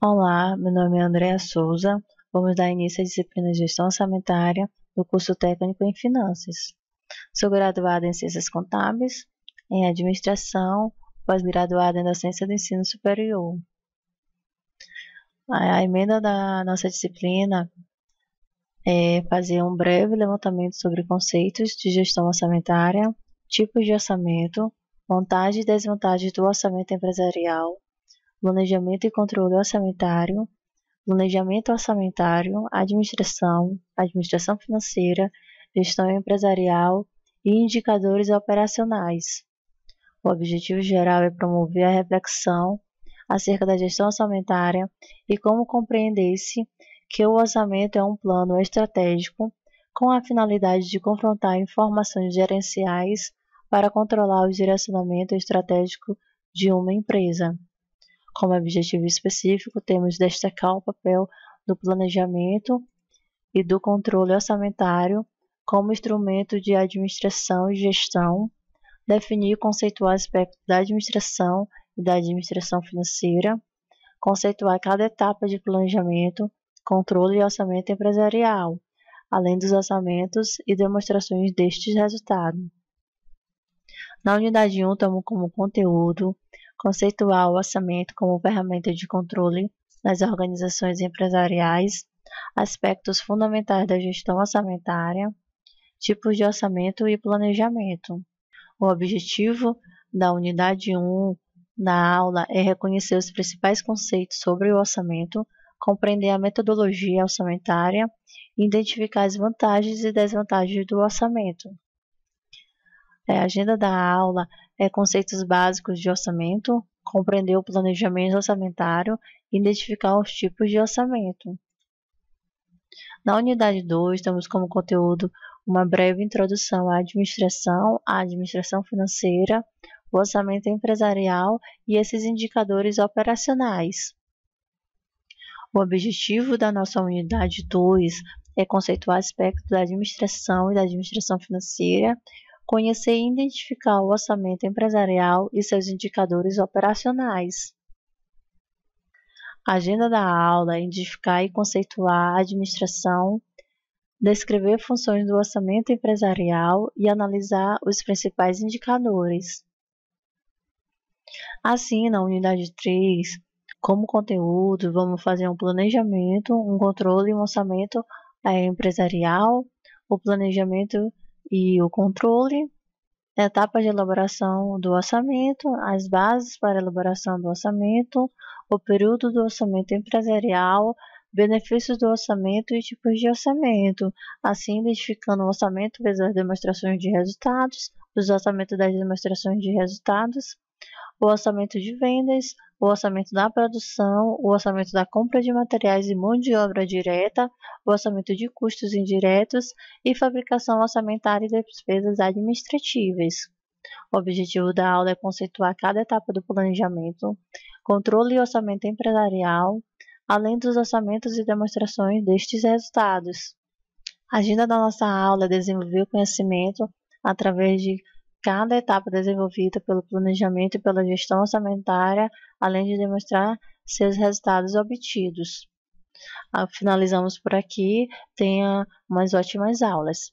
Olá, meu nome é Andréa Souza. Vamos dar início à disciplina de Gestão Orçamentária do curso Técnico em Finanças. Sou graduada em Ciências Contábeis, em Administração, pós-graduada em Docência do Ensino Superior. A emenda da nossa disciplina é fazer um breve levantamento sobre conceitos de gestão orçamentária, tipos de orçamento, vantagens e desvantagens do orçamento empresarial, planejamento e controle orçamentário, planejamento orçamentário, administração, administração financeira, gestão empresarial e indicadores operacionais. O objetivo geral é promover a reflexão acerca da gestão orçamentária e como compreender-se que o orçamento é um plano estratégico com a finalidade de confrontar informações gerenciais para controlar o direcionamento estratégico de uma empresa. Como objetivo específico, temos destacar o papel do planejamento e do controle orçamentário como instrumento de administração e gestão, definir e conceituar aspectos da administração e da administração financeira, conceituar cada etapa de planejamento, controle e orçamento empresarial, além dos orçamentos e demonstrações destes resultados. Na unidade 1, tomamos como conteúdo conceituar o orçamento como ferramenta de controle nas organizações empresariais, aspectos fundamentais da gestão orçamentária, tipos de orçamento e planejamento. O objetivo da unidade 1 na aula é reconhecer os principais conceitos sobre o orçamento, compreender a metodologia orçamentária e identificar as vantagens e desvantagens do orçamento. É, a agenda da aula é, conceitos básicos de orçamento, compreender o planejamento orçamentário e identificar os tipos de orçamento. Na unidade 2, temos como conteúdo uma breve introdução à administração, à administração financeira, o orçamento empresarial e esses indicadores operacionais. O objetivo da nossa unidade 2 é conceituar aspectos da administração e da administração financeira, conhecer e identificar o orçamento empresarial e seus indicadores operacionais. Agenda da aula: identificar é e conceituar a administração, descrever funções do orçamento empresarial e analisar os principais indicadores. Assim, na unidade 3, como conteúdo, vamos fazer um planejamento, um controle e um orçamento eh, empresarial, o planejamento e o controle, etapas de elaboração do orçamento, as bases para elaboração do orçamento, o período do orçamento empresarial, benefícios do orçamento e tipos de orçamento, assim identificando o orçamento as demonstrações de resultados, os orçamentos das demonstrações de resultados, o orçamento de vendas, o orçamento da produção, o orçamento da compra de materiais e mão de obra direta, o orçamento de custos indiretos e fabricação orçamentária e despesas administrativas. O objetivo da aula é conceituar cada etapa do planejamento, controle e orçamento empresarial, além dos orçamentos e demonstrações destes resultados. A agenda da nossa aula é desenvolver o conhecimento através de cada etapa desenvolvida pelo planejamento e pela gestão orçamentária, além de demonstrar seus resultados obtidos. Ah, finalizamos por aqui. Tenha umas ótimas aulas.